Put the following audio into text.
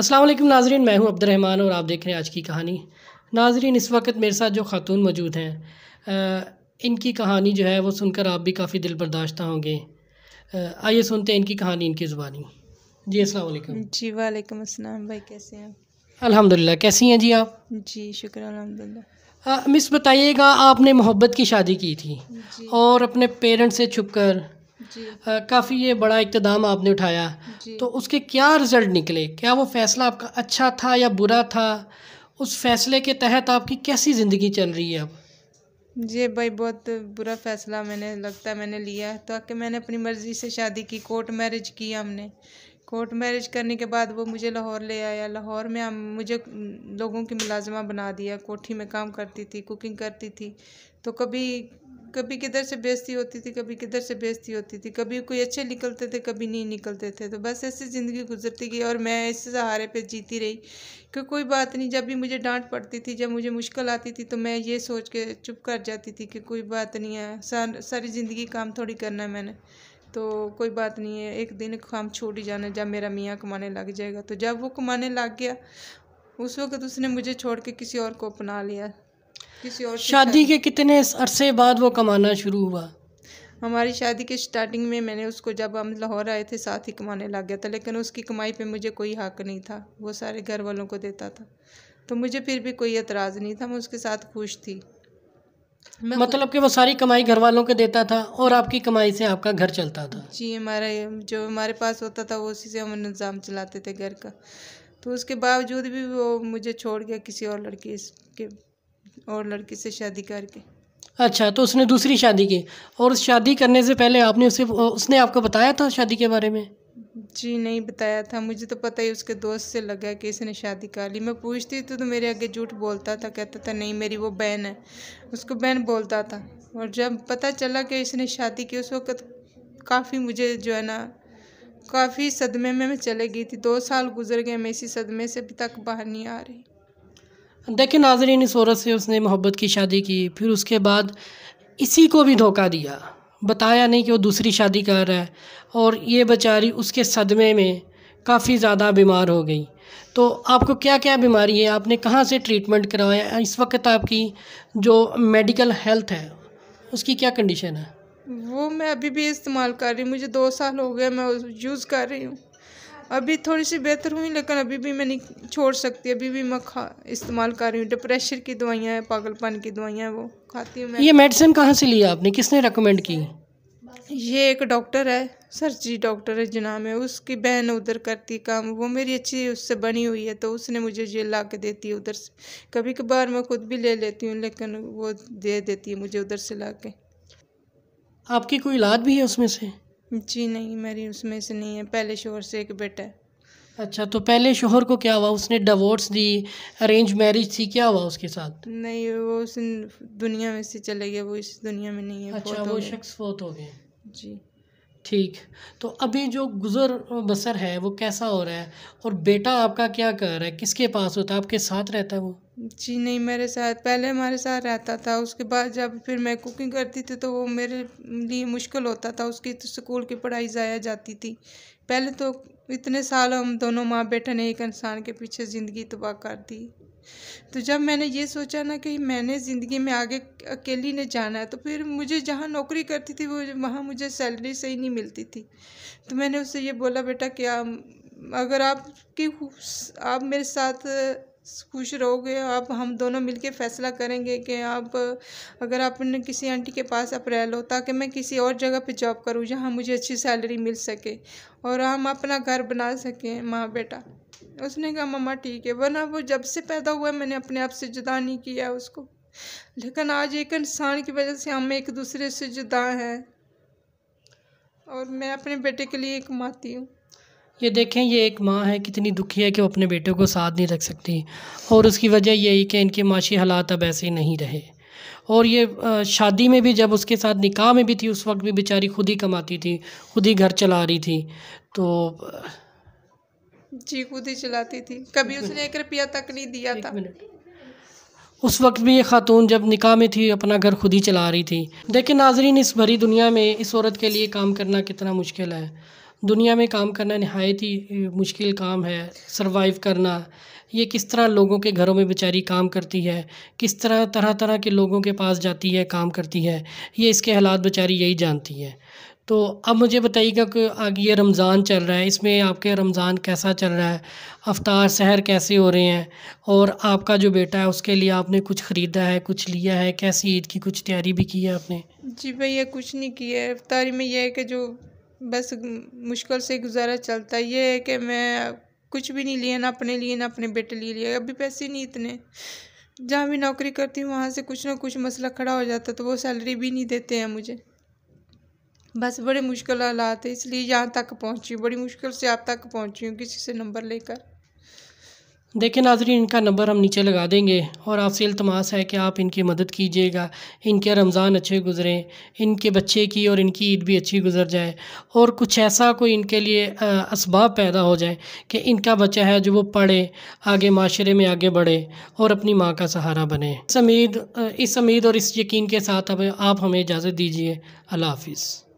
असलम नाजरीन मैं हूं अब्दुलरहमान और आप देख रहे हैं आज की कहानी नाजरीन इस वक्त मेरे साथ जो खातून मौजूद हैं इनकी कहानी जो है वो सुनकर आप भी काफ़ी दिल बर्दाश्त होंगे आइए सुनते हैं इनकी कहानी इनकी ज़ुबानी जी वालेकुम जी वालेकुम अस्सलाम भाई कैसे हैं अल्हम्दुलिल्लाह कैसी हैं जी आप जी शुक्र अल्हम्दुलिल्लाह मिस बताइएगा आपने मोहब्बत की शादी की थी और अपने पेरेंट्स से छुपकर काफ़ी ये बड़ा इकदाम आपने उठाया तो उसके क्या रिज़ल्ट निकले क्या वो फ़ैसला आपका अच्छा था या बुरा था उस फैसले के तहत आपकी कैसी ज़िंदगी चल रही है अब जी भाई बहुत बुरा फैसला मैंने लगता है मैंने लिया है तो आके मैंने अपनी मर्ज़ी से शादी की कोर्ट मैरिज की हमने कोर्ट मैरिज करने के बाद वो मुझे लाहौर ले आया लाहौर में हम मुझे लोगों की मुलाजमा बना दिया कोठी में काम करती थी कुकिंग करती थी तो कभी कभी किधर से बेजती होती थी कभी किधर से बेजती होती थी कभी कोई अच्छे निकलते थे कभी नहीं निकलते थे तो बस ऐसी ज़िंदगी गुजरती गई और मैं इस सहारे पे जीती रही कि कोई बात नहीं जब भी मुझे डांट पड़ती थी जब मुझे मुश्किल आती थी तो मैं ये सोच के चुप कर जाती थी कि कोई बात नहीं है सार, सारी ज़िंदगी काम थोड़ी करना है मैंने तो कोई बात नहीं है एक दिन काम छोड़ ही जाना जब मेरा मियाँ कमाने लग जाएगा तो जब वो कमाने लग गया उस वक्त उसने मुझे छोड़ के किसी और को अपना लिया किसी और शादी के कितने अरसे बाद वो कमाना शुरू हुआ हमारी शादी के स्टार्टिंग में मैंने उसको जब हम लाहौर आए थे साथ ही कमाने लग गया था लेकिन उसकी कमाई पे मुझे कोई हक नहीं था वो सारे घर वालों को देता था तो मुझे फिर भी कोई एतराज़ नहीं था मैं उसके साथ खुश थी मतलब कि वो सारी कमाई घर वालों को देता था और आपकी कमाई से आपका घर चलता था जी हमारा जो हमारे पास होता था वो उसी से हम निज़ाम चलाते थे घर का तो उसके बावजूद भी वो मुझे छोड़ गया किसी और लड़की के और लड़की से शादी करके अच्छा तो उसने दूसरी शादी की और उस शादी करने से पहले आपने उसे उसने आपको बताया था शादी के बारे में जी नहीं बताया था मुझे तो पता ही उसके दोस्त से लगा कि इसने शादी कर ली मैं पूछती तो, तो मेरे आगे झूठ बोलता था कहता था नहीं मेरी वो बहन है उसको बहन बोलता था और जब पता चला कि इसने शादी की उस वक्त काफ़ी मुझे जो है ना काफ़ी सदमे में मैं चले गई थी दो साल गुजर गए मैं इसी सदमे से अभी तक बाहर नहीं आ रही देखिए नाजरीन इस औरत से उसने मोहब्बत की शादी की फिर उसके बाद इसी को भी धोखा दिया बताया नहीं कि वो दूसरी शादी कर रहा है और ये बेचारी उसके सदमे में काफ़ी ज़्यादा बीमार हो गई तो आपको क्या क्या बीमारी है आपने कहाँ से ट्रीटमेंट करवाया इस वक्त आपकी जो मेडिकल हेल्थ है उसकी क्या कंडीशन है वो मैं अभी भी इस्तेमाल कर रही हूँ मुझे दो साल हो गए मैं यूज़ कर रही हूँ अभी थोड़ी सी बेहतर हुई लेकिन अभी भी मैं नहीं छोड़ सकती अभी भी मैं खा इस्तेमाल कर रही हूँ डिप्रेशर की दवाइयाँ हैं पागलपन की दवाइयाँ वो खाती हूँ मैं ये मेडिसिन कहाँ से लिया आपने किसने रिकमेंड की ये एक डॉक्टर है सर जी डॉक्टर है जनाम है उसकी बहन उधर करती काम वो मेरी अच्छी उससे बनी हुई है तो उसने मुझे ये ला के देती है उधर से कभी कभार मैं खुद भी ले लेती हूँ लेकिन वो दे देती है मुझे उधर से ला के आपकी कोई इलाज भी है उसमें से जी नहीं मेरी उसमें से नहीं है पहले शोहर से एक बेटा है अच्छा तो पहले शोहर को क्या हुआ उसने डिवोर्स दी अरेंज मैरिज थी क्या हुआ उसके साथ नहीं वो उस दुनिया में से चले गए वो इस दुनिया में नहीं है अच्छा वो शख्स फोत हो गए जी ठीक तो अभी जो गुज़र बसर है वो कैसा हो रहा है और बेटा आपका क्या कर रहा है किसके पास होता है आपके साथ रहता है वो जी नहीं मेरे साथ पहले हमारे साथ रहता था उसके बाद जब फिर मैं कुकिंग करती थी तो वो मेरे लिए मुश्किल होता था उसकी तो स्कूल की पढ़ाई ज़ाया जाती थी पहले तो इतने साल हम दोनों माँ बेटा ने एक इंसान के पीछे ज़िंदगी तबाह कर दी तो जब मैंने ये सोचा ना कि मैंने ज़िंदगी में आगे अकेली ने जाना है तो फिर मुझे जहाँ नौकरी करती थी वो वहाँ मुझे सैलरी सही नहीं मिलती थी तो मैंने उससे ये बोला बेटा कि आप अगर आपकी आप मेरे साथ खुश रहोगे आप हम दोनों मिलके फैसला करेंगे कि आप अगर आपने किसी आंटी के पास आप रह लो ताकि मैं किसी और जगह पे जॉब करूँ जहाँ मुझे अच्छी सैलरी मिल सके और हम अपना घर बना सकें माँ बेटा उसने कहा मम्मा ठीक है वरना वो जब से पैदा हुआ है मैंने अपने आप से जुदा नहीं किया उसको लेकिन आज एक इंसान की वजह से हम एक दूसरे से जुदा हैं और मैं अपने बेटे के लिए एक माती हूँ ये देखें ये एक माँ है कितनी दुखी है कि वो अपने बेटे को साथ नहीं रख सकती और उसकी वजह यही कि इनके माशी हालात अब ऐसे नहीं रहे और ये शादी में भी जब उसके साथ निकाह में भी थी उस वक्त भी बेचारी खुद ही कमाती थी खुद ही घर चला रही थी तो जी खुद ही चलाती थी कभी उसने एक रुपया तक नहीं दिया था उस वक्त भी ये खातून जब निकाह में थी अपना घर खुद ही चला रही थी देखिए नाजरीन इस भरी दुनिया में इस औरत के लिए काम करना कितना मुश्किल है दुनिया में काम करना नहायत ही मुश्किल काम है सरवाइव करना ये किस तरह लोगों के घरों में बेचारी काम करती है किस तरह तरह तरह के लोगों के पास जाती है काम करती है ये इसके हालात बेचारी यही जानती है तो अब मुझे बताइएगा कि आगे ये रमज़ान चल रहा है इसमें आपके रमज़ान कैसा चल रहा है अवतार सहर कैसे हो रहे हैं और आपका जो बेटा है उसके लिए आपने कुछ ख़रीदा है कुछ लिया है कैसी ईद की कुछ तैयारी भी की है आपने जी भैया कुछ नहीं किया है अफ्तारी में यह है कि जो बस मुश्किल से गुजारा चलता है ये है कि मैं कुछ भी नहीं लिया ना अपने लिए ना अपने बेटे लिए लिया अभी पैसे नहीं इतने जहाँ भी नौकरी करती हूँ वहाँ से कुछ ना कुछ मसला खड़ा हो जाता तो वो सैलरी भी नहीं देते हैं मुझे बस बड़े मुश्किल हालात है इसलिए यहाँ तक पहुँची बड़ी मुश्किल से आप तक पहुँची हूँ किसी से नंबर लेकर देखिए नाजरीन इनका नंबर हम नीचे लगा देंगे और आपसे इल्तमास है कि आप इनकी मदद कीजिएगा इनके रमज़ान अच्छे गुजरें इनके बच्चे की और इनकी ईद भी अच्छी गुजर जाए और कुछ ऐसा कोई इनके लिए इसबाब पैदा हो जाए कि इनका बच्चा है जो वो पढ़े आगे माशरे में आगे बढ़े और अपनी माँ का सहारा बने इस उम्मीद इस उम्मीद और इस यकीन के साथ अब आप हमें इजाज़त दीजिए अल्लाह हाफिज़